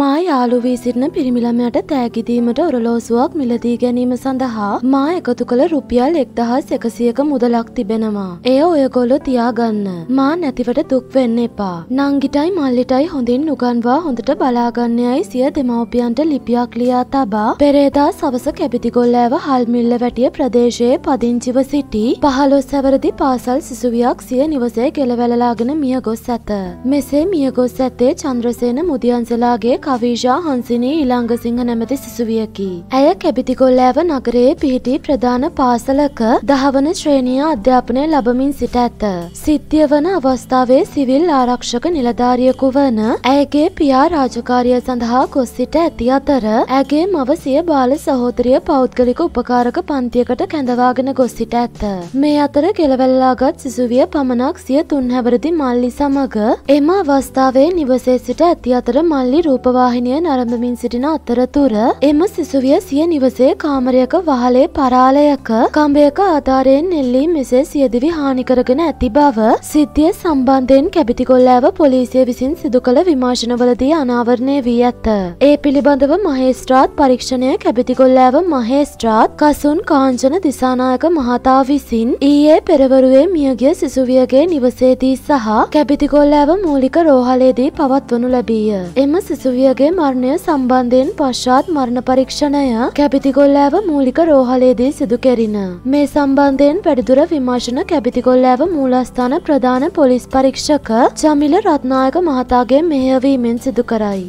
මා යාලු වී සිටින පිරිමිළමයට තෑගිදීමට ඔරලෝසුවක් මිලදී ගැනීම සඳහා මා එකතු කළ රුපියල් එක්දහස් එකසියක මුදලක් තිබෙනවා. එය ඔයගොල්ලො තියාගන්න. මා නැතිවට දුක් වෙන්න එපා. නංගිටයි මල්ලිටයි හොඳින් නුගන්වා හොඳට බලාගන්නයයි සිය දෙමව්පියන්ට ලිපියක් ලියා තබා පෙරේදා සවස කැපිතිගොල්ලෑව හල්මිල්ල වැටිය ප්‍රදේශයේ පදිංචිව සිටි පහළොස් සැවරදි පාසල් සිසුවියක් සිය නිවසේ කෙළවැලලාගෙන මිය ගොස් ඇත. මෙසේ මිය ගොස් ඇත්තේ චන්ද්‍රසේන මුදියන්සලාගේ කවීෂා හන්සිනී ඉළංගසිංහ නැමති සිසුවියකි. ඇය කැබිතිගොල්ලෑව නගරයේ පිහිටි ප්‍රධාන පාසලක දහවන ශ්‍රේණිය අධ්‍යාපනය ලබමින් සිට ඇත. සිද්ධිය වන අවස්ථාවේ සිවිල් ආරක්ෂක නිලධාරියකු වන ඇයගේ පියා රාජකාරිය සඳහා ගොස් සිට ඇති අතර ඇගේ මව සිය බාල සහෝදරිය පෞද්ගලික උපකාරක පන්තියකට කැඳවාගෙන ගොස් සිට ඇත. මේ අතර කෙළවැල්ලාගත් සිසුවිය පමණක් සිය තුන්හැවරදි මල්ලි සමග එම අවස්ථාවේ නිවසේ සිට ඇති අතර මල්ලි රූප රූපවාහිනය නරඹමින් සිටින අතරතුර එම සිසුවිය සිය නිවසේ කාමරයක වහලේ පරාලයක කම්බයක ආධාරයෙන් එල්ලී මෙසේ සියදිවි හානිකරගෙන ඇති බව සිද්ධිය සම්බන්ධයෙන් කැබිතිගොල්ලෑව පොලිසිය විසින් සිදු කළ විමර්ශනවලදී අනාවරණය වී ඇත. ඒ පිළිබඳව මහේස්ත්‍රාත් පරීක්ෂණය කැබිතිගොල්ලෑව මහේස්ත්‍රාත් කසුන් කාංචන දිසානායක මහතා විසින් ඊයේ පෙරවරුවේ මියගිය සිසුවියගේ නිවසේදී සහ කැබිතිගොල්ලෑව මූලික රෝහලේදී පවත්වනු ලැබීය. එම සිසුවිය ලියගේ මරණය සම්බන්ධයෙන් පශ්චාත් මරණ පරීක්ෂණය කැපිතිගොල්ලෑව මූලික රෝහලේදී සිදු කෙරින. මේ සම්බන්ධයෙන් වැඩිදුර විමර්ශන කැපිතිගොල්ලෑව මූලස්ථාන ප්‍රධාන පොලිස් පරීක්ෂක චමිල රත්නායක මහතාගේ මෙහෙයවීමෙන් සිදු කරයි.